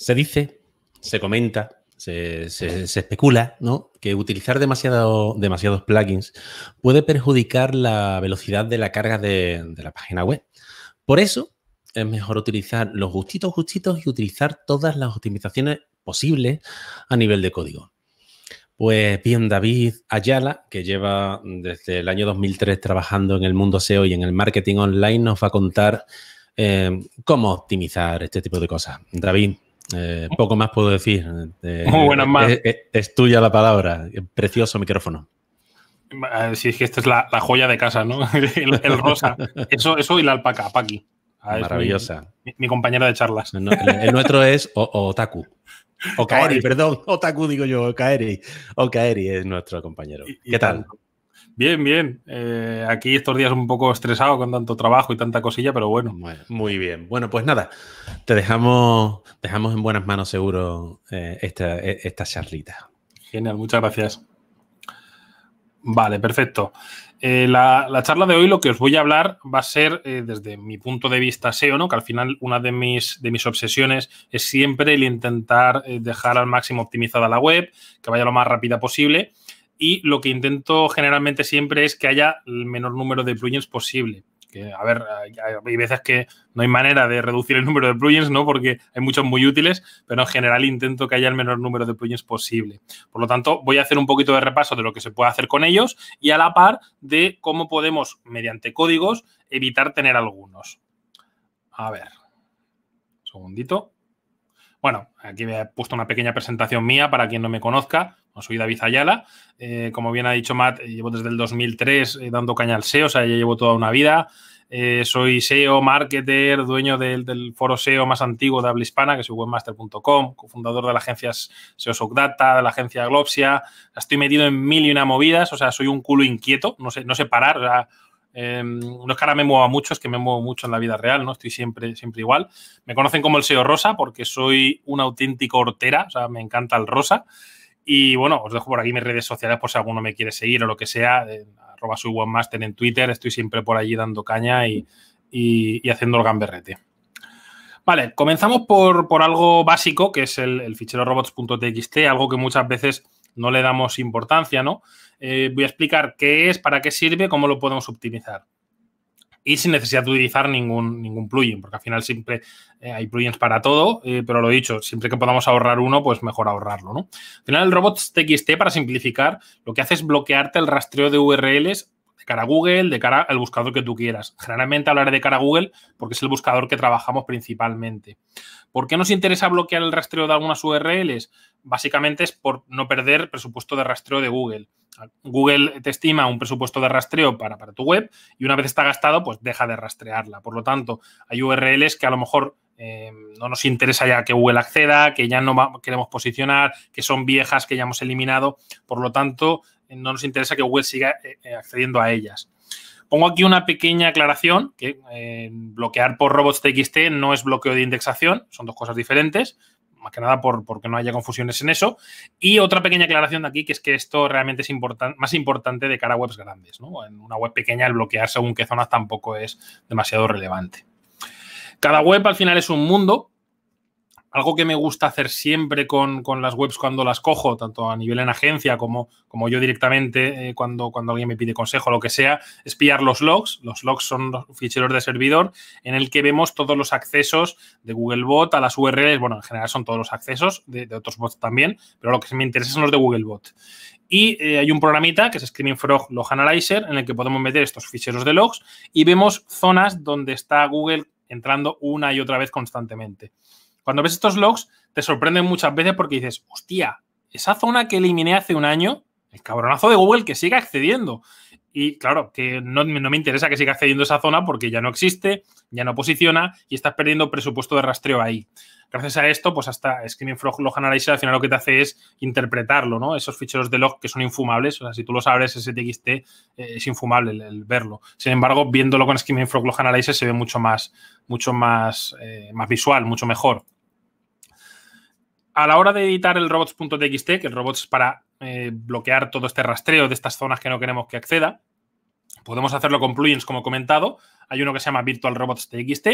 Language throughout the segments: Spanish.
se dice, se comenta, se, especula ¿no? que utilizar demasiados plugins puede perjudicar la velocidad de la carga de, la página web. Por eso es mejor utilizar los gustitos, gustitos y utilizar todas las optimizaciones posibles a nivel de código. Pues bien, David Ayala, que lleva desde el año 2003 trabajando en el mundo SEO y en el marketing online, nos va a contar eh, cómo optimizar este tipo de cosas. David, eh, poco más puedo decir. Eh, eh, es, tuya la palabra. Precioso micrófono. Ah, si es que esta es la, joya de casa, ¿no? El, rosa. Eso, y la alpaca, Paqui. Ah, Maravillosa. Mi, compañero compañera de charlas. el, nuestro es Otaku. O perdón. Otaku digo yo, Okaeri O es nuestro compañero. ¿Qué tal? Bien, bien. Eh, aquí estos días un poco estresado con tanto trabajo y tanta cosilla, pero bueno. Muy bien. Bueno, pues nada, te dejamos, dejamos en buenas manos seguro eh, esta, e, esta, charlita. Genial, muchas gracias. Vale, perfecto. Eh, la, la, charla de hoy lo que os voy a hablar va a ser desde mi punto de vista SEO, ¿no? Que al final una de mis, de mis obsesiones es siempre el intentar dejar al máximo optimizada la web, que vaya lo más rápida posible y lo que intento generalmente siempre es que haya el menor número de plugins posible. a ver, hay veces que no hay manera de reducir el número de plugins, ¿no? Porque hay muchos muy útiles, pero en general intento que haya el menor número de plugins posible. Por lo tanto, voy a hacer un poquito de repaso de lo que se puede hacer con ellos y a la par de cómo podemos, mediante códigos, evitar tener algunos. A ver, segundito. Bueno, aquí he puesto una pequeña presentación mía para quien no me conozca soy David Ayala. Eh, como bien ha dicho Matt, eh, llevo desde el 2003 eh, dando caña al SEO, o sea, ya llevo toda una vida. soy SEO, marketer, dueño del, foro SEO más antiguo de habla hispana, que es webmaster.com, cofundador de la agencia SEO Data, de la agencia Globsia. Estoy metido en mil y una movidas, o sea, soy un culo inquieto, no sé, no sé parar. Em, no es que ahora me mueva mucho, es que me muevo mucho en la vida real, ¿no? Estoy siempre, siempre igual. Me conocen como el SEO Rosa porque soy un auténtico hortera, o sea, me encanta el rosa. Y bueno, os dejo por aquí mis redes sociales por si alguno me quiere seguir o lo que sea. arroba su webmaster en Twitter. Estoy siempre por allí dando caña y, haciendo el gamberrete. Vale, comenzamos por, algo básico, que es el, fichero robots.txt, algo que muchas veces no le damos importancia, ¿no? Eh, voy a explicar qué es, para qué sirve, cómo lo podemos optimizar y sin necesidad de utilizar ningún, ningún plugin, porque al final siempre eh, hay plugins para todo, eh, pero lo dicho, siempre que podamos ahorrar uno, pues mejor ahorrarlo, ¿no? Al final el txt para simplificar, lo que hace es bloquearte el rastreo de URLs de cara a Google, de cara al buscador que tú quieras. Generalmente hablaré de cara a Google porque es el buscador que trabajamos principalmente. ¿Por qué nos interesa bloquear el rastreo de algunas URLs? Básicamente es por no perder presupuesto de rastreo de Google. Google te estima un presupuesto de rastreo para, para tu web y una vez está gastado, pues deja de rastrearla. Por lo tanto, hay URLs que a lo mejor eh, no nos interesa ya que Google acceda, que ya no queremos posicionar, que son viejas que ya hemos eliminado. Por lo tanto, no nos interesa que Google siga eh, eh, accediendo a ellas. Pongo aquí una pequeña aclaración, que eh, bloquear por robots.txt no es bloqueo de indexación, son dos cosas diferentes, más que nada por, porque no haya confusiones en eso. Y otra pequeña aclaración de aquí, que es que esto realmente es más importante de cara a webs grandes. En una web pequeña el bloquear según qué zonas tampoco es demasiado relevante. Cada web al final es un mundo algo que me gusta hacer siempre con, las webs cuando las cojo, tanto a nivel en agencia como, como yo directamente, eh, cuando, cuando alguien me pide consejo o lo que sea, es pillar los logs. Los logs son los ficheros de servidor en el que vemos todos los accesos de Googlebot a las URLs. Bueno, en general son todos los accesos de, otros bots también, pero lo que me interesa son los de Googlebot. Y eh, hay un programita que es Screening Frog Log Analyzer en el que podemos meter estos ficheros de logs y vemos zonas donde está Google entrando una y otra vez constantemente. Cuando ves estos logs, te sorprenden muchas veces porque dices, hostia, esa zona que eliminé hace un año, el cabronazo de Google que sigue accediendo. Y claro, que no, me interesa que siga accediendo esa zona porque ya no existe, ya no posiciona y estás perdiendo presupuesto de rastreo ahí. Gracias a esto, pues hasta Screaming Frog Log Analyzer al final lo que te hace es interpretarlo, ¿no? Esos ficheros de log que son infumables, o sea, si tú los abres, ese TXT eh, es infumable el, verlo. Sin embargo, viéndolo con Screaming Frog Log Analyzer se ve mucho más, mucho más, eh, más visual, mucho mejor. A la hora de editar el robots.txt, que el robots es para eh, bloquear todo este rastreo de estas zonas que no queremos que acceda, Podemos hacerlo con plugins, como he comentado. Hay uno que se llama Virtual Robots TXT,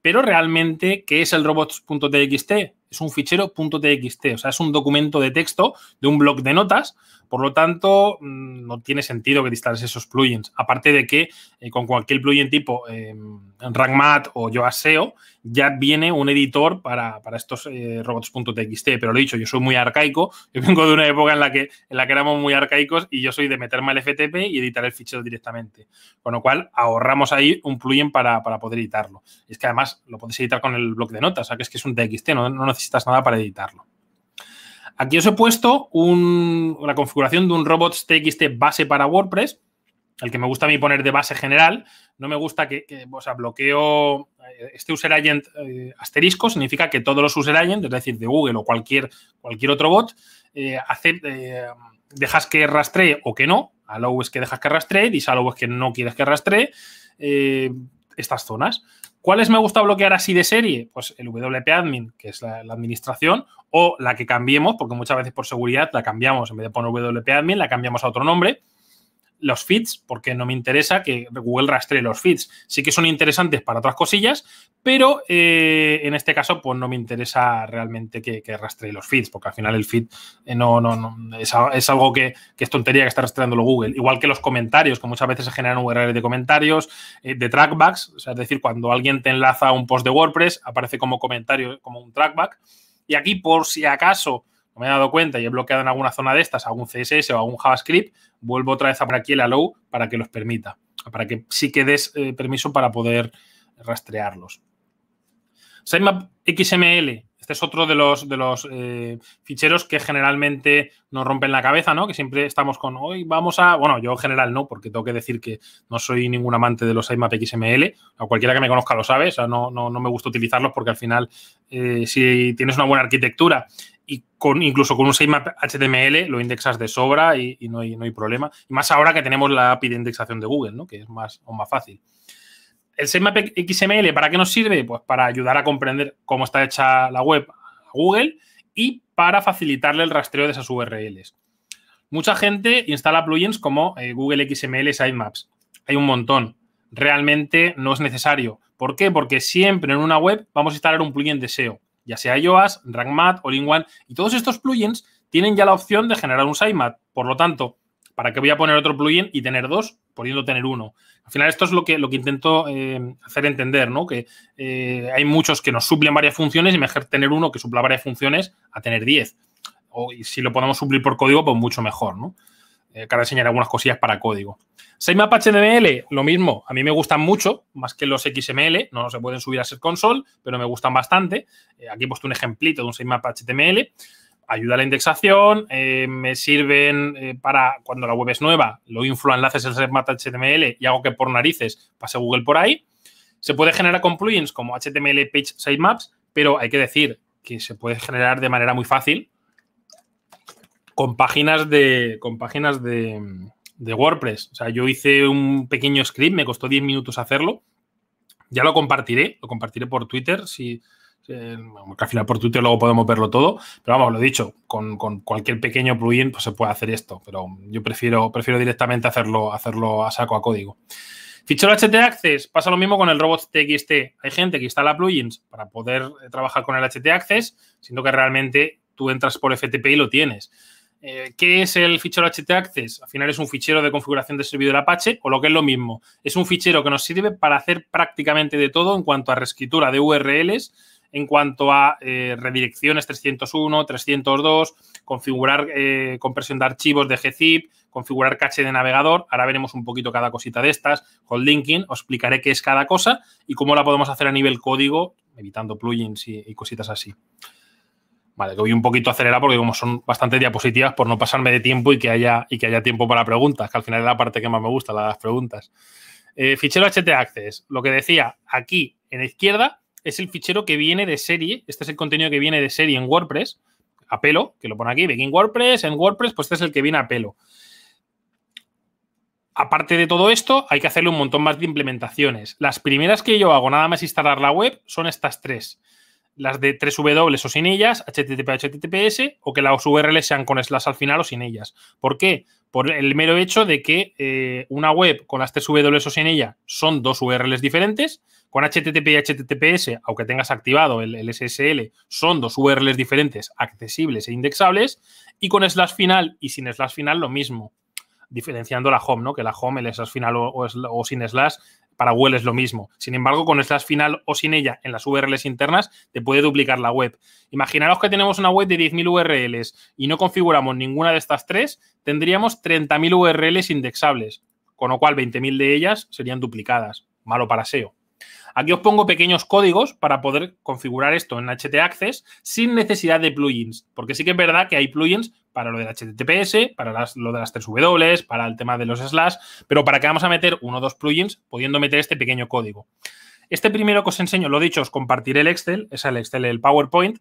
pero realmente, ¿qué es el robots.txt? Es un fichero .txt, o sea, es un documento de texto de un blog de notas, por lo tanto, mm, no tiene sentido que distales esos plugins. Aparte de que eh, con cualquier plugin tipo eh, em, RankMath o YoAseo ya viene un editor para, para estos eh, robots.txt, pero lo he dicho, yo soy muy arcaico, yo vengo de una época en la que, en la que éramos muy arcaicos y yo soy de meterme al FTP y editar el fichero directamente, con lo cual ahorramos ahí un incluyen para, poder editarlo. es que además lo podéis editar con el bloc de notas, que es que es un TXT, no, necesitas nada para editarlo. Aquí os he puesto un, la configuración de un robot TXT base para WordPress, el que me gusta a mí poner de base general. No me gusta que, que o bloqueo eh, este user agent eh, asterisco, significa que todos los user agents, es decir, de Google o cualquier, cualquier otro bot, eh, dejas que rastree o que no. Allow es que dejas que rastree, disallow es que no quieres que rastree eh, estas zonas. ¿Cuáles me gusta bloquear así de serie? Pues el WP Admin, que es la, administración, o la que cambiemos, porque muchas veces por seguridad la cambiamos, en vez de poner WP Admin, la cambiamos a otro nombre los feeds porque no me interesa que Google rastree los feeds. Sí que son interesantes para otras cosillas, pero eh, en este caso pues no me interesa realmente que, rastree los feeds porque al final el feed eh, no, no, es, algo que, es tontería que está lo Google. Igual que los comentarios, que muchas veces se generan URL de comentarios, eh, de trackbacks, es decir, cuando alguien te enlaza a un post de WordPress aparece como comentario, como un trackback. Y aquí por si acaso no me he dado cuenta y he bloqueado en alguna zona de estas algún CSS o algún JavaScript, vuelvo otra vez a por aquí el allow para que los permita, para que sí que des eh, permiso para poder rastrearlos. Sitemap XML, este es otro de los, de los eh, ficheros que generalmente nos rompen la cabeza, ¿no? Que siempre estamos con, hoy vamos a, bueno, yo en general no, porque tengo que decir que no soy ningún amante de los sitemap XML, a cualquiera que me conozca lo sabe, o sea, no, no, no me gusta utilizarlos porque al final, eh, si tienes una buena arquitectura y con, incluso con un sitemap HTML lo indexas de sobra y, no hay, problema. Y más ahora que tenemos la API de indexación de Google, ¿no? que es más, o más fácil. El sitemap XML, ¿para qué nos sirve? Pues para ayudar a comprender cómo está hecha la web a Google y para facilitarle el rastreo de esas URLs. Mucha gente instala plugins como eh, Google XML Sitemaps. Hay un montón. Realmente no es necesario. ¿Por qué? Porque siempre en una web vamos a instalar un plugin de SEO ya sea IOAS, RankMath, All-in-One, y todos estos plugins tienen ya la opción de generar un sitemap. Por lo tanto, ¿para qué voy a poner otro plugin y tener dos, poniendo tener uno? Al final, esto es lo que, lo que intento eh, hacer entender, ¿no? Que eh, hay muchos que nos suplen varias funciones y mejor tener uno que supla varias funciones a tener diez. O y si lo podemos suplir por código, pues mucho mejor, ¿no? Eh, ahora enseñaré algunas cosillas para código. Sitemap HTML, lo mismo. A mí me gustan mucho, más que los XML. No se pueden subir a ser console, pero me gustan bastante. Eh, aquí he puesto un ejemplito de un sitemap HTML. Ayuda a la indexación, eh, me sirven eh, para cuando la web es nueva, lo inflo enlaces en sitemap HTML y hago que por narices pase Google por ahí. Se puede generar con plugins como HTML Page Sitemaps, pero hay que decir que se puede generar de manera muy fácil con páginas de, con páginas de, de WordPress. O sea, yo hice un pequeño script, me costó 10 minutos hacerlo. Ya lo compartiré, lo compartiré por Twitter, si, al final por Twitter luego podemos verlo todo, pero vamos, lo he dicho, con, con, cualquier pequeño plugin pues se puede hacer esto, pero yo prefiero, prefiero directamente hacerlo, hacerlo a saco a código. Fichero HT Access, pasa lo mismo con el robot TXT. Hay gente que instala plugins para poder trabajar con el HT Access, siendo que realmente tú entras por FTP y lo tienes. Eh, ¿Qué es el fichero htaccess? Al final es un fichero de configuración de servidor Apache o lo que es lo mismo. Es un fichero que nos sirve para hacer prácticamente de todo en cuanto a reescritura de URLs, en cuanto a eh, redirecciones 301, 302, configurar eh, compresión de archivos de GZIP, configurar cache de navegador. Ahora veremos un poquito cada cosita de estas. con linking, os explicaré qué es cada cosa y cómo la podemos hacer a nivel código, evitando plugins y cositas así. Vale, que voy un poquito acelerado porque como son bastantes diapositivas, por no pasarme de tiempo y que haya, y que haya tiempo para preguntas, que al final es la parte que más me gusta, las preguntas. Eh, fichero HT Access, lo que decía, aquí en la izquierda es el fichero que viene de serie, este es el contenido que viene de serie en WordPress, a pelo, que lo pone aquí, en WordPress, en WordPress, pues este es el que viene a pelo. Aparte de todo esto, hay que hacerle un montón más de implementaciones. Las primeras que yo hago, nada más instalar la web, son estas tres las de 3W o sin ellas, HTTP HTTPS, o que las URL sean con slash al final o sin ellas. ¿Por qué? Por el mero hecho de que eh, una web con las 3W o sin ella son dos URLs diferentes, con HTTP y HTTPS, aunque tengas activado el, SSL, son dos URLs diferentes, accesibles e indexables, y con slash final y sin slash final lo mismo, diferenciando la home, ¿no? Que la home, el slash final o, o sin slash para Google es lo mismo. Sin embargo, con Slash final o sin ella en las URLs internas, te puede duplicar la web. Imaginaros que tenemos una web de 10.000 URLs y no configuramos ninguna de estas tres, tendríamos 30.000 URLs indexables, con lo cual 20.000 de ellas serían duplicadas. Malo para SEO. Aquí os pongo pequeños códigos para poder configurar esto en HT Access sin necesidad de plugins, porque sí que es verdad que hay plugins para lo del HTTPS, para lo de las 3W, para el tema de los slash, pero para que vamos a meter uno o dos plugins pudiendo meter este pequeño código. Este primero que os enseño, lo dicho, os compartiré el Excel, es el Excel, el PowerPoint,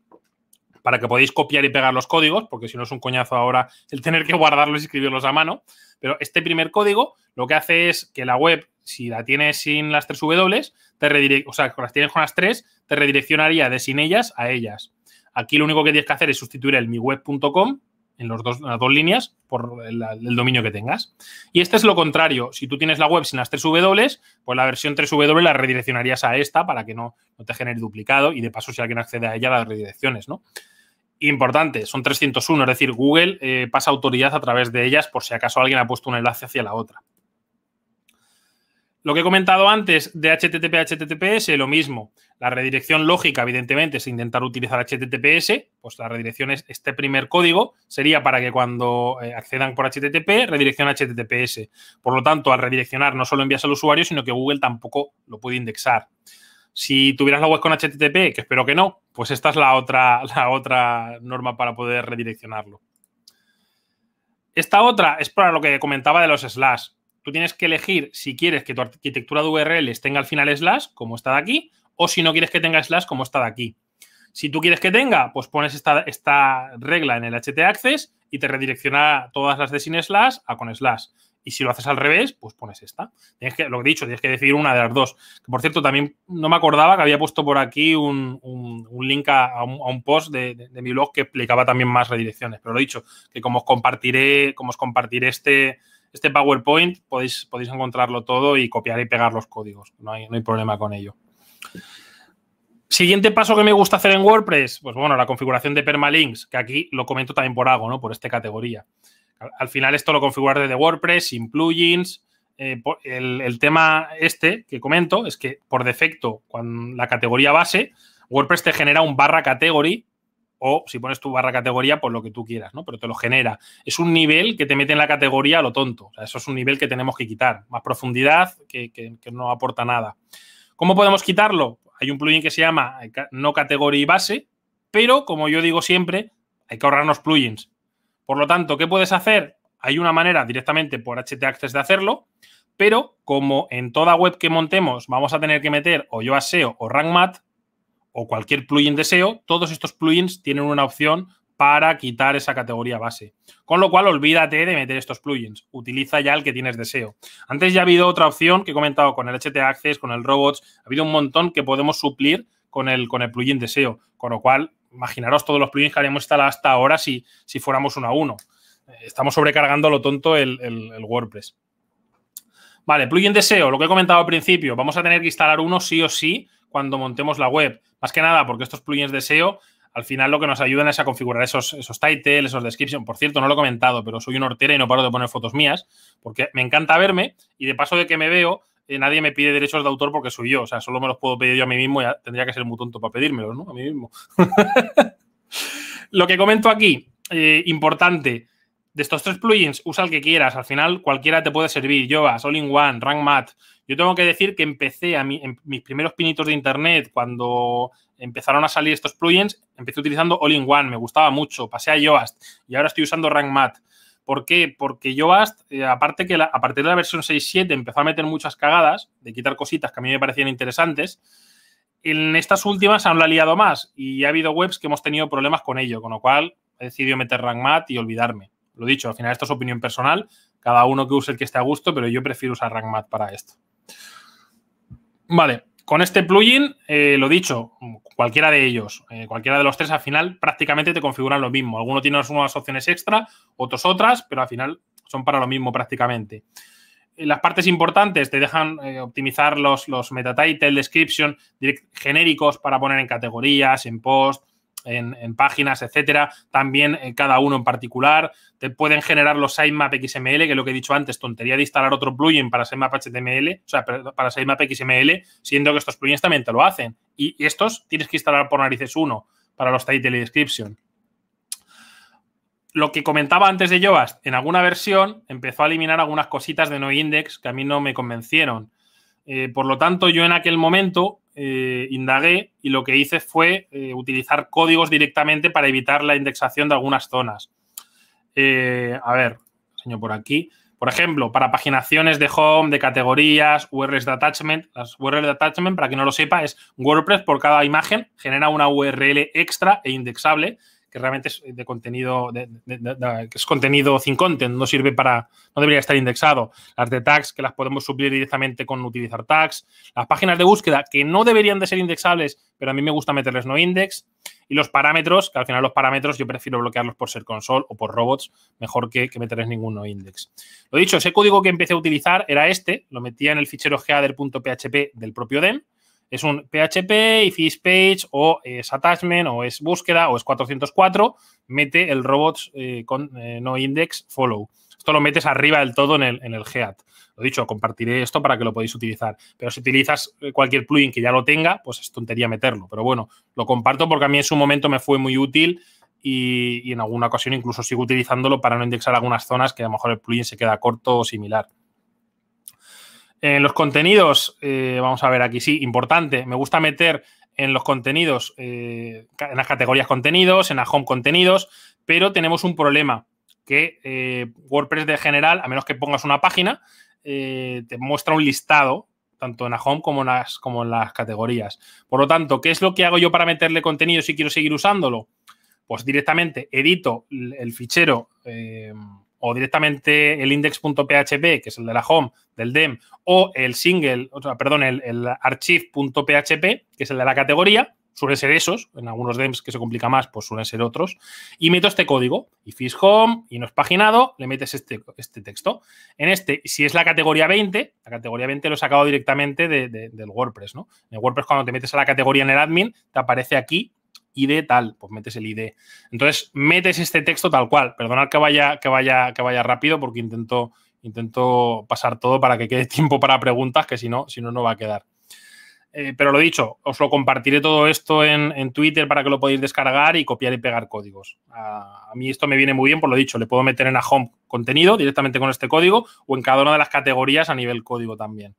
para que podáis copiar y pegar los códigos, porque si no es un coñazo ahora el tener que guardarlos y escribirlos a mano. Pero este primer código lo que hace es que la web, si la tienes sin las 3W, o sea, si las tienes con las 3, te redireccionaría de sin ellas a ellas. Aquí lo único que tienes que hacer es sustituir el miweb.com en las dos líneas por el, dominio que tengas. Y este es lo contrario. Si tú tienes la web sin las 3 W, pues la versión 3 W la redireccionarías a esta para que no, te genere duplicado y de paso si alguien accede a ella las redirecciones, ¿no? Importante, son 301, es decir, Google eh, pasa autoridad a través de ellas por si acaso alguien ha puesto un enlace hacia la otra. Lo que he comentado antes de HTTP HTTPS, lo mismo. La redirección lógica, evidentemente, es intentar utilizar HTTPS, pues la redirección es este primer código, sería para que cuando eh, accedan por HTTP, redirección HTTPS. Por lo tanto, al redireccionar no solo envías al usuario, sino que Google tampoco lo puede indexar. Si tuvieras la web con HTTP, que espero que no, pues esta es la otra, la otra norma para poder redireccionarlo. Esta otra es para lo que comentaba de los slash tú tienes que elegir si quieres que tu arquitectura de URLs tenga al final slash, como está de aquí, o si no quieres que tenga slash, como está de aquí. Si tú quieres que tenga, pues pones esta, esta regla en el htaccess y te redirecciona todas las de sin slash a con slash. Y si lo haces al revés, pues pones esta. Tienes que, lo que he dicho, tienes que decidir una de las dos. por cierto, también no me acordaba que había puesto por aquí un, link a, un, post de, mi blog que explicaba también más redirecciones. Pero lo he dicho, que como os compartiré, como os compartiré este, este PowerPoint podéis, podéis encontrarlo todo y copiar y pegar los códigos. No hay, problema con ello. Siguiente paso que me gusta hacer en WordPress, pues bueno, la configuración de permalinks, que aquí lo comento también por algo, ¿no? Por esta categoría. Al final esto lo configuraré desde WordPress, sin plugins. Eh, el, el, tema este que comento es que por defecto, con la categoría base, WordPress te genera un barra category o si pones tu barra categoría, por pues lo que tú quieras, ¿no? Pero te lo genera. Es un nivel que te mete en la categoría lo tonto. eso es un nivel que tenemos que quitar. Más profundidad que, no aporta nada. ¿Cómo podemos quitarlo? Hay un plugin que se llama eh, no categoría base, pero como yo digo siempre, hay que ahorrarnos plugins. Por lo tanto, ¿qué puedes hacer? Hay una manera directamente por HT Access de hacerlo, pero como en toda web que montemos vamos a tener que meter o yo aseo o RankMat, o cualquier plugin deseo todos estos plugins tienen una opción para quitar esa categoría base. Con lo cual, olvídate de meter estos plugins. Utiliza ya el que tienes deseo Antes ya ha habido otra opción que he comentado con el HT Access, con el Robots. Ha habido un montón que podemos suplir con el, con el plugin deseo Con lo cual, imaginaros todos los plugins que habíamos instalado hasta ahora si, si fuéramos uno a uno. Eh, estamos sobrecargando lo tonto el, el, WordPress. Vale, plugin deseo lo que he comentado al principio, vamos a tener que instalar uno sí o sí cuando montemos la web. Más que nada, porque estos plugins de SEO al final lo que nos ayudan es a configurar esos, esos titles, esos descriptions. Por cierto, no lo he comentado, pero soy un hortera y no paro de poner fotos mías porque me encanta verme y de paso de que me veo, eh, nadie me pide derechos de autor porque soy yo. O sea, solo me los puedo pedir yo a mí mismo y tendría que ser muy tonto para pedírmelos, ¿no? A mí mismo. lo que comento aquí, eh, importante, de estos tres plugins, usa el que quieras. Al final, cualquiera te puede servir. yo All in One, Rank Mat. Yo tengo que decir que empecé a en em, mis primeros pinitos de internet, cuando empezaron a salir estos plugins, empecé utilizando All-in-One, me gustaba mucho, pasé a Yoast y ahora estoy usando RankMath. ¿Por qué? Porque Yoast, eh, aparte que a partir de la versión 6.7 empezó a meter muchas cagadas, de quitar cositas que a mí me parecían interesantes, en estas últimas han la liado más y ha habido webs que hemos tenido problemas con ello, con lo cual he decidido meter RankMath y olvidarme. Lo dicho, al final esto es opinión personal, cada uno que use el que esté a gusto, pero yo prefiero usar RankMath para esto. Vale, con este plugin, eh, lo dicho, cualquiera de ellos, eh, cualquiera de los tres al final prácticamente te configuran lo mismo. Algunos tienen unas opciones extra, otros otras, pero al final son para lo mismo prácticamente. Eh, las partes importantes te dejan optimizar los, los title, description, genéricos para poner en categorías, en post, en, páginas, etcétera, también eh, cada uno en particular. Te pueden generar los sitemap XML, que es lo que he dicho antes, tontería de instalar otro plugin para sitemap HTML, o sea, para sitemap XML, siendo que estos plugins también te lo hacen. Y, estos tienes que instalar por narices uno para los title y description lo que comentaba antes de Yoast, en alguna versión empezó a eliminar algunas cositas de no index que a mí no me convencieron. Eh, por lo tanto, yo en aquel momento eh, indagué y lo que hice fue eh, utilizar códigos directamente para evitar la indexación de algunas zonas. Eh, a ver, enseño por aquí. Por ejemplo, para paginaciones de home, de categorías, URLs de attachment. Las URLs de attachment, para quien no lo sepa, es WordPress por cada imagen genera una URL extra e indexable que realmente es de contenido, es contenido sin content, no sirve para, no debería estar indexado. Las de tags que las podemos subir directamente con utilizar tags, las páginas de búsqueda que no deberían de ser indexables, pero a mí me gusta meterles no index, y los parámetros, que al final los parámetros yo prefiero bloquearlos por ser console o por robots, mejor que, meterles ningún no index. Lo dicho, ese código que empecé a utilizar era este, lo metía en el fichero header.php del propio DEM, es un PHP, if it's page, o es attachment, o es búsqueda, o es 404, mete el robots eh, con eh, no index follow. Esto lo metes arriba del todo en el, en el head. Lo dicho, compartiré esto para que lo podáis utilizar. Pero si utilizas eh, cualquier plugin que ya lo tenga, pues es tontería meterlo. Pero bueno, lo comparto porque a mí en su momento me fue muy útil y, y en alguna ocasión incluso sigo utilizándolo para no indexar algunas zonas que a lo mejor el plugin se queda corto o similar. En eh, los contenidos, eh, vamos a ver aquí, sí, importante. Me gusta meter en los contenidos, eh, en las categorías contenidos, en la home contenidos, pero tenemos un problema que WordPress de general, a menos que pongas una página, te muestra un listado, tanto en la home como en, las, como en las categorías. Por lo tanto, ¿qué es lo que hago yo para meterle contenido si quiero seguir usándolo? Pues directamente edito el fichero, o directamente el index.php, que es el de la home del DEM, o el single, o perdón, el, archive.php, que es el de la categoría, suelen ser esos, en algunos DEMs que se complica más, pues suelen ser otros, y meto este código, y fish home, y no es paginado, le metes este, este texto. En este, si es la categoría 20, la categoría 20 lo he sacado directamente del WordPress, ¿no? En el WordPress cuando te metes a la categoría en el admin, te aparece aquí ID tal, pues metes el ID. Entonces, metes este texto tal cual. Perdonad que vaya, que vaya, que vaya rápido porque intento, intento pasar todo para que quede tiempo para preguntas, que si no, si no, no va a quedar. Eh, pero lo dicho, os lo compartiré todo esto en, Twitter para que lo podáis descargar y copiar y pegar códigos. A, mí esto me viene muy bien, por lo dicho, le puedo meter en a home contenido directamente con este código o en cada una de las categorías a nivel código también.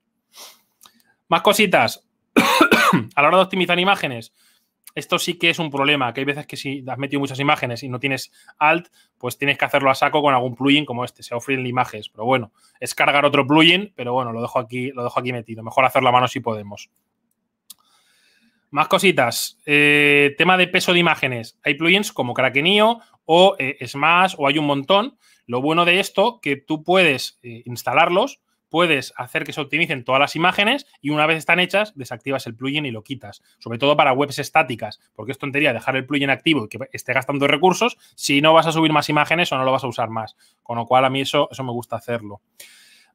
Más cositas. a la hora de optimizar imágenes, esto sí que es un problema, que hay veces que si has metido muchas imágenes y no tienes alt, pues tienes que hacerlo a saco con algún plugin como este, se Friendly imágenes Pero bueno, es cargar otro plugin, pero bueno, lo dejo aquí, lo dejo aquí metido. Mejor hacer a mano si podemos. Más cositas. Eh, tema de peso de imágenes. Hay plugins como Krakenio o eh, Smash o hay un montón. Lo bueno de esto que tú puedes eh, instalarlos puedes hacer que se optimicen todas las imágenes y una vez están hechas, desactivas el plugin y lo quitas. Sobre todo para webs estáticas, porque es tontería dejar el plugin activo y que esté gastando recursos si no vas a subir más imágenes o no lo vas a usar más. Con lo cual, a mí eso, eso me gusta hacerlo.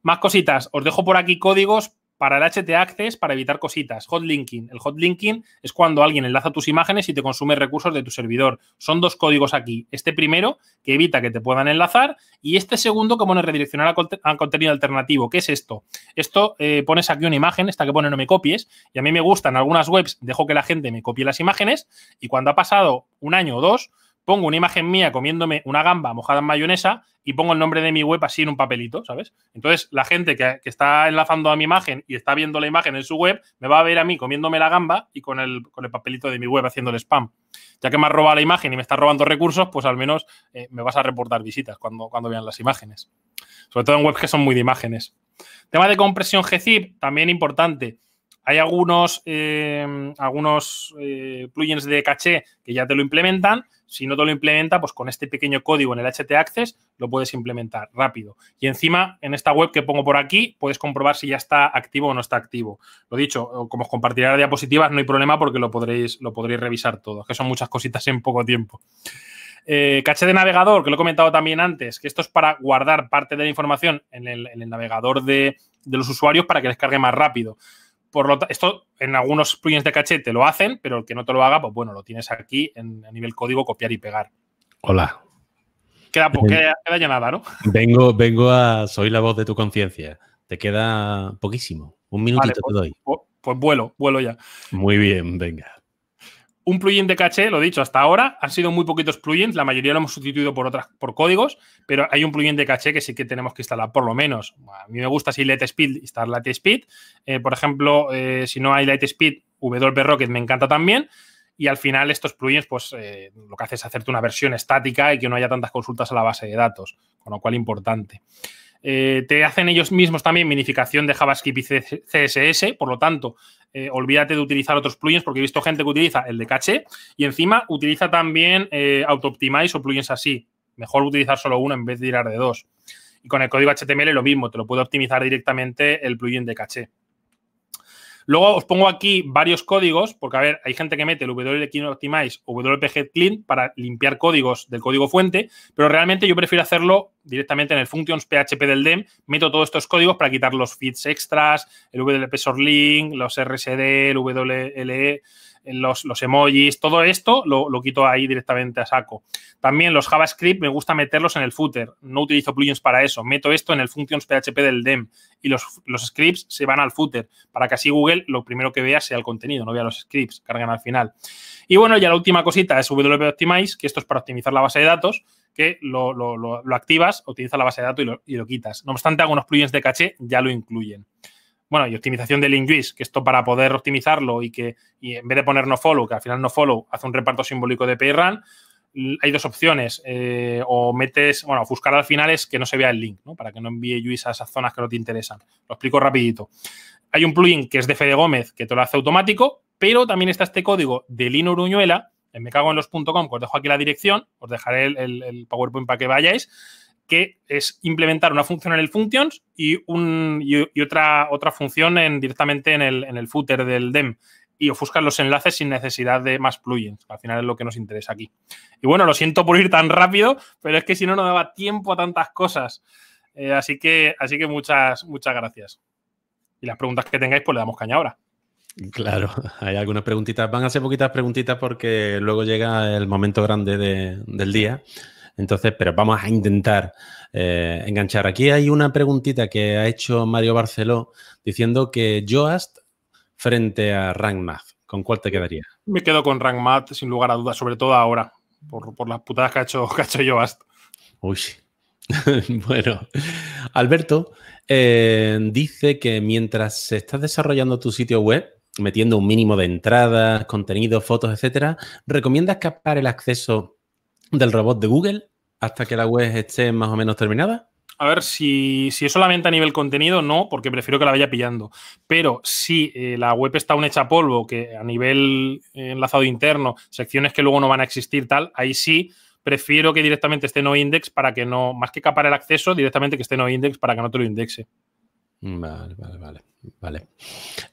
Más cositas, os dejo por aquí códigos para el HT Access para evitar cositas. hotlinking. El hotlinking es cuando alguien enlaza tus imágenes y te consume recursos de tu servidor. Son dos códigos aquí. Este primero, que evita que te puedan enlazar, y este segundo, que pone redireccionar al contenido alternativo. ¿Qué es esto? Esto eh, pones aquí una imagen, esta que pone no me copies, y a mí me gustan algunas webs, dejo que la gente me copie las imágenes, y cuando ha pasado un año o dos, pongo una imagen mía comiéndome una gamba mojada en mayonesa y pongo el nombre de mi web así en un papelito, ¿sabes? Entonces, la gente que, está enlazando a mi imagen y está viendo la imagen en su web, me va a ver a mí comiéndome la gamba y con el, con el papelito de mi web haciendo el spam. Ya que me has robado la imagen y me está robando recursos, pues al menos eh, me vas a reportar visitas cuando, cuando vean las imágenes. Sobre todo en webs que son muy de imágenes. Tema de compresión GZIP, también importante. Hay algunos, eh, algunos eh, plugins de caché que ya te lo implementan. Si no te lo implementa, pues con este pequeño código en el HT Access lo puedes implementar rápido. Y encima, en esta web que pongo por aquí, puedes comprobar si ya está activo o no está activo. Lo dicho, eh, como os compartiré la diapositivas, no hay problema porque lo podréis, lo podréis revisar todo, que son muchas cositas en poco tiempo. caché de navegador, que lo he comentado también antes, que esto es para guardar parte de la información en el, navegador de, de los usuarios para que les cargue más rápido por lo esto en algunos plugins de caché te lo hacen, pero el que no te lo haga, pues bueno, lo tienes aquí en, a nivel código copiar y pegar. Hola. Queda, ya nada, ¿no? Vengo, vengo a. Soy la voz de tu conciencia. Te queda poquísimo. Un minutito te doy. Pues, pues, pues, vuelo, vuelo ya. Muy bien, venga un plugin de caché, lo he dicho, hasta ahora han sido muy poquitos plugins, la mayoría lo hemos sustituido por otras, por códigos, pero hay un plugin de caché que sí que tenemos que instalar, por lo menos. A mí me gusta si speed, instalar LightSpeed. speed. Eh, por ejemplo, eh, si no hay speed, WP Rocket me encanta también. Y al final estos plugins, pues eh, lo que hace es hacerte una versión estática y que no haya tantas consultas a la base de datos, con lo cual importante. Eh, te hacen ellos mismos también minificación de JavaScript y CSS, por lo tanto, eh, olvídate de utilizar otros plugins porque he visto gente que utiliza el de caché y encima utiliza también eh, auto-optimize o plugins así. Mejor utilizar solo uno en vez de tirar de dos. Y con el código HTML lo mismo, te lo puede optimizar directamente el plugin de caché. Luego os pongo aquí varios códigos, porque a ver, hay gente que mete el WClean Optimize o WPG Clean para limpiar códigos del código fuente, pero realmente yo prefiero hacerlo directamente en el functions PHP del DEM. Meto todos estos códigos para quitar los feeds extras, el WP Link, los RSD, el WLE los, emojis, todo esto lo, quito ahí directamente a saco. También los JavaScript me gusta meterlos en el footer. No utilizo plugins para eso. Meto esto en el functions PHP del DEM y los, scripts se van al footer para que así Google lo primero que vea sea el contenido, no vea los scripts, cargan al final. Y bueno, ya la última cosita es WP Optimize, que esto es para optimizar la base de datos que lo, activas, utilizas la base de datos y, y lo, quitas. No obstante, algunos plugins de caché ya lo incluyen bueno, y optimización de juice que esto para poder optimizarlo y que y en vez de poner no follow, que al final no follow hace un reparto simbólico de payRun, hay dos opciones. Eh, o metes, bueno, ofuscar al final es que no se vea el link, ¿no? Para que no envíe juice a esas zonas que no te interesan. Lo explico rapidito. Hay un plugin que es de Fede Gómez que te lo hace automático, pero también está este código de Lino Uruñuela, en mecagoenlos.com, que os dejo aquí la dirección, os dejaré el, el PowerPoint para que vayáis que es implementar una función en el functions y, un, y, otra, otra función en, directamente en el, footer del DEM y ofuscar los enlaces sin necesidad de más plugins. Al final es lo que nos interesa aquí. Y bueno, lo siento por ir tan rápido, pero es que si no, no daba tiempo a tantas cosas. Eh, así que, así que muchas, muchas gracias. Y las preguntas que tengáis, pues le damos caña ahora. Claro, hay algunas preguntitas. Van a ser poquitas preguntitas porque luego llega el momento grande del día. Entonces, pero vamos a intentar eh, enganchar. Aquí hay una preguntita que ha hecho Mario Barceló diciendo que Joast frente a Rank ¿Con cuál te quedaría? Me quedo con Rank sin lugar a dudas, sobre todo ahora, por, las putadas que ha hecho, Joast. Uy. bueno, Alberto eh, dice que mientras se está desarrollando tu sitio web, metiendo un mínimo de entradas, contenido, fotos, etcétera, ¿recomiendas escapar el acceso del robot de Google hasta que la web esté más o menos terminada? A ver, si, si, es solamente a nivel contenido, no, porque prefiero que la vaya pillando. Pero si eh, la web está un hecha polvo, que a nivel eh, enlazado interno, secciones que luego no van a existir, tal, ahí sí prefiero que directamente esté no index para que no, más que capar el acceso, directamente que esté no index para que no te lo indexe. Vale, vale, vale.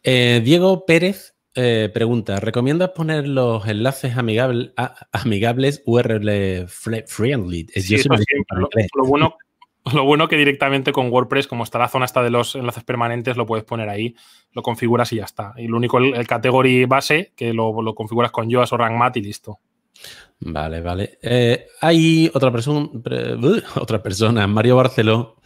Eh, Diego Pérez eh, pregunta, ¿recomiendas poner los enlaces amigables URL friendly? Sí, lo, bueno, lo bueno que directamente con WordPress, como está la zona hasta de los enlaces permanentes, lo puedes poner ahí, lo configuras y ya está. Y lo único, el, category base, que lo, configuras con Yoast o RankMat y listo. Vale, vale. Eh, hay otra, persona, otra persona, Mario Barceló,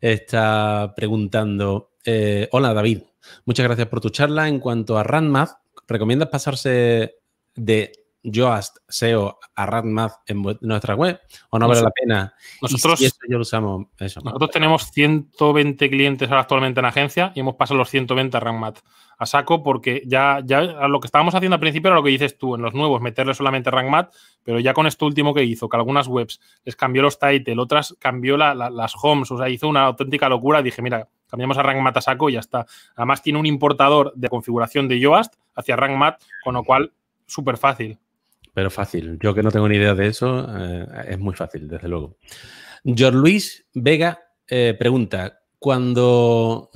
está preguntando, eh, hola David, Muchas gracias por tu charla. En cuanto a RandMath, ¿recomiendas pasarse de Yoast SEO a RandMath en nuestra web o no vale la pena? Nosotros, nosotros tenemos 120 clientes ahora actualmente en agencia y hemos pasado los 120 a RandMath a saco porque ya, ya lo que estábamos haciendo al principio era lo que dices tú, en los nuevos meterle solamente RankMath, pero ya con esto último que hizo, que algunas webs les cambió los title, otras cambió las homes, o sea, hizo una auténtica locura. Dije, mira, Cambiamos a Rank a saco y ya está. Además, tiene un importador de configuración de Yoast hacia Rank con lo cual, súper fácil. Pero fácil. Yo que no tengo ni idea de eso, eh, es muy fácil, desde luego. George Luis Vega eh, pregunta: cuando,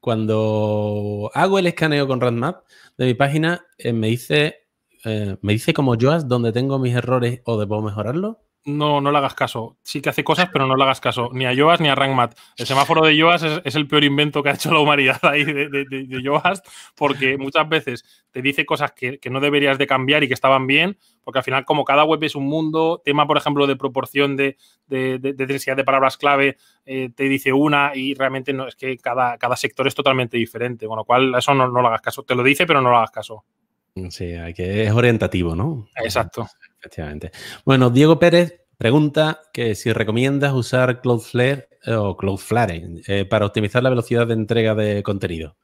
cuando hago el escaneo con RankMap de mi página, eh, me dice. me dice como Yoast dónde tengo mis errores o debo mejorarlo no, no le hagas caso. Sí que hace cosas, pero no le hagas caso. Ni a Joas ni a Rankmat. El semáforo de Joas es, el peor invento que ha hecho la humanidad ahí de, de, porque muchas veces te dice cosas que, no deberías de cambiar y que estaban bien, porque al final, como cada web es un mundo, tema, por ejemplo, de proporción de, densidad de palabras clave, eh, te dice una y realmente no es que cada, cada sector es totalmente diferente. Con lo cual, eso no, no le hagas caso. Te lo dice, pero no le hagas caso. Sí, que, es orientativo, ¿no? Exacto. Efectivamente. Bueno, Diego Pérez pregunta que si recomiendas usar Cloudflare eh, o Cloudflare eh, para optimizar la velocidad de entrega de contenido.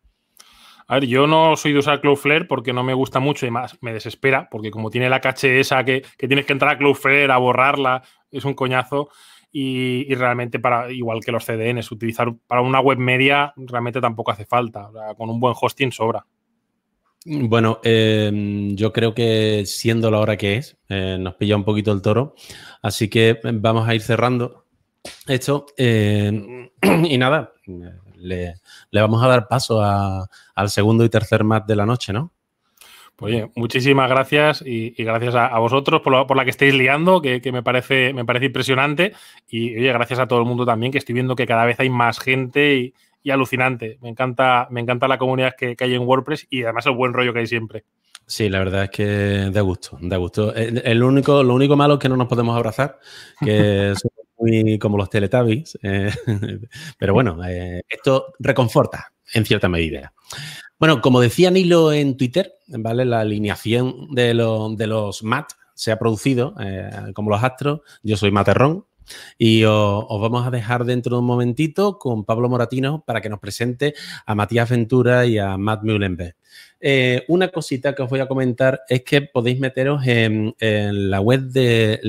A ver, yo no soy de usar Cloudflare porque no me gusta mucho y más me desespera, porque como tiene la caché esa que, tienes que entrar a Cloudflare a borrarla, es un coñazo. Y, realmente para igual que los CDNs utilizar para una web media realmente tampoco hace falta con un buen hosting sobra bueno, em, yo creo que siendo la hora que es, eh, nos pilla un poquito el toro, así que em, vamos a ir cerrando esto. Em, y nada, le, vamos a dar paso al segundo y tercer mat de la noche, ¿no? bien, pues muchísimas gracias y, gracias a, vosotros por, por, la que estáis liando, que, me, parece, me parece impresionante. Y oye, gracias a todo el mundo también, que estoy viendo que cada vez hay más gente y, y alucinante. Me encanta, me encanta la comunidad que, hay en WordPress y además el buen rollo que hay siempre. Sí, la verdad es que da gusto, da gusto. Eh, el, único, lo único malo es que no nos podemos abrazar, que somos muy como los Teletubbies. Eh, pero bueno, eh, esto reconforta en cierta medida. Bueno, como decía Nilo en Twitter, ¿vale? La alineación de, de los MAT se ha producido como los astros. Yo soy Materrón, y os, vamos a dejar dentro de un momentito con Pablo Moratino para que nos presente a Matías Ventura y a Matt Mühlenberg. Eh, una cosita que os voy a comentar es que podéis meteros en, la web de,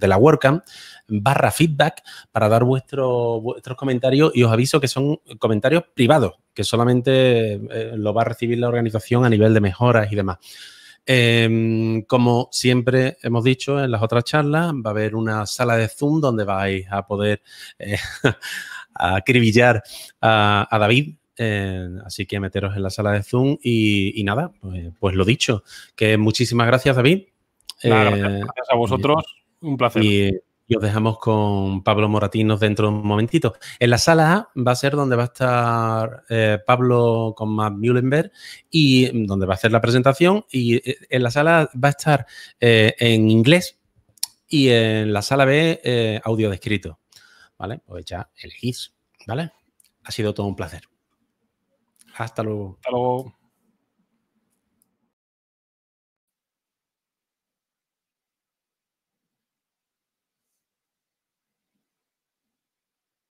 la WordCamp barra feedback para dar vuestros comentarios y os aviso que son comentarios privados, que solamente eh, lo va a recibir la organización a nivel de mejoras y demás Em, como siempre hemos dicho en las otras charlas, va a haber una sala de Zoom donde vais a poder eh, acribillar a, David eh, así que meteros en la sala de Zoom y, nada, pues, pues, lo dicho, que muchísimas gracias David. Eh, gracias a vosotros, un placer. Y os dejamos con Pablo Moratinos dentro de un momentito. En la sala A va a ser donde va a estar eh, Pablo con Matt Mühlenberg y donde va a hacer la presentación. Y eh, en la sala va a estar eh, en inglés y en la sala B audio descrito. ¿Vale? Pues ya elegís. ¿Vale? Ha sido todo un placer. Hasta luego. Hasta luego.